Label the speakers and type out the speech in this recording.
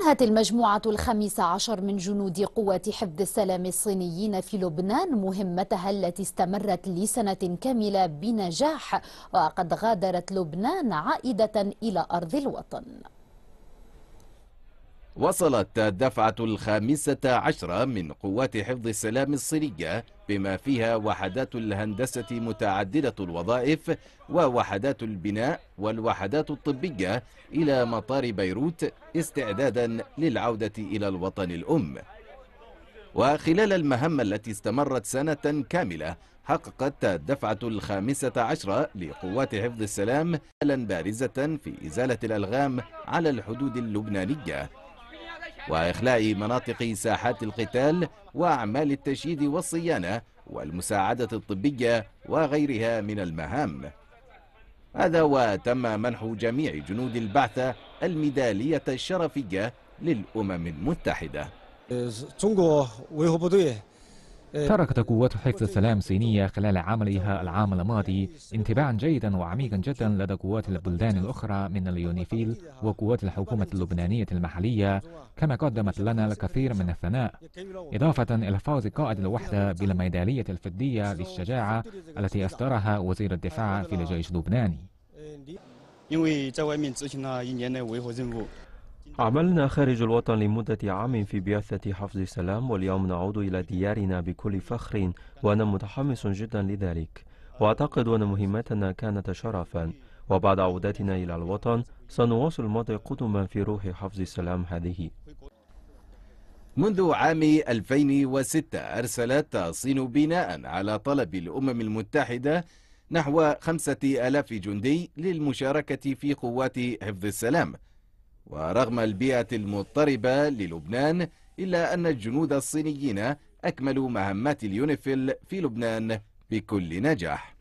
Speaker 1: أنهت المجموعة الخامسة عشر من جنود قوة حفظ السلام الصينيين في لبنان مهمتها التي استمرت لسنة كاملة بنجاح وقد غادرت لبنان عائدة إلى أرض الوطن
Speaker 2: وصلت الدفعة الخامسة عشرة من قوات حفظ السلام الصينية بما فيها وحدات الهندسة متعددة الوظائف ووحدات البناء والوحدات الطبية إلى مطار بيروت استعدادا للعودة إلى الوطن الأم وخلال المهمة التي استمرت سنة كاملة حققت الدفعة الخامسة عشرة لقوات حفظ السلام بارزة في إزالة الألغام على الحدود اللبنانية وإخلاء مناطق ساحات القتال وأعمال التشييد والصيانة والمساعدة الطبية وغيرها من المهام هذا وتم منح جميع جنود البعثة الميدالية الشرفية للأمم المتحدة تركت
Speaker 3: قوات حفظ السلام الصينية خلال عملها العام الماضي انتباعا جيدا وعميقا جدا لدى قوات البلدان الأخرى من اليونيفيل وقوات الحكومة اللبنانية المحلية كما قدمت لنا الكثير من الثناء إضافة إلى فوز قائد الوحدة بالميدالية الفدية للشجاعة التي أصدرها وزير الدفاع في الجيش اللبناني
Speaker 4: عملنا خارج الوطن لمدة عام في بعثة حفظ السلام واليوم نعود إلى ديارنا بكل فخر وأنا متحمس جدا لذلك وأعتقد أن مهمتنا كانت شرفا وبعد عودتنا إلى الوطن سنواصل الماضي قدما في روح حفظ السلام هذه
Speaker 2: منذ عام 2006 أرسلت الصين بناء على طلب الأمم المتحدة نحو 5000 جندي للمشاركة في قوات حفظ السلام ورغم البيئة المضطربة للبنان إلا أن الجنود الصينيين أكملوا مهمات اليونيفيل في لبنان بكل نجاح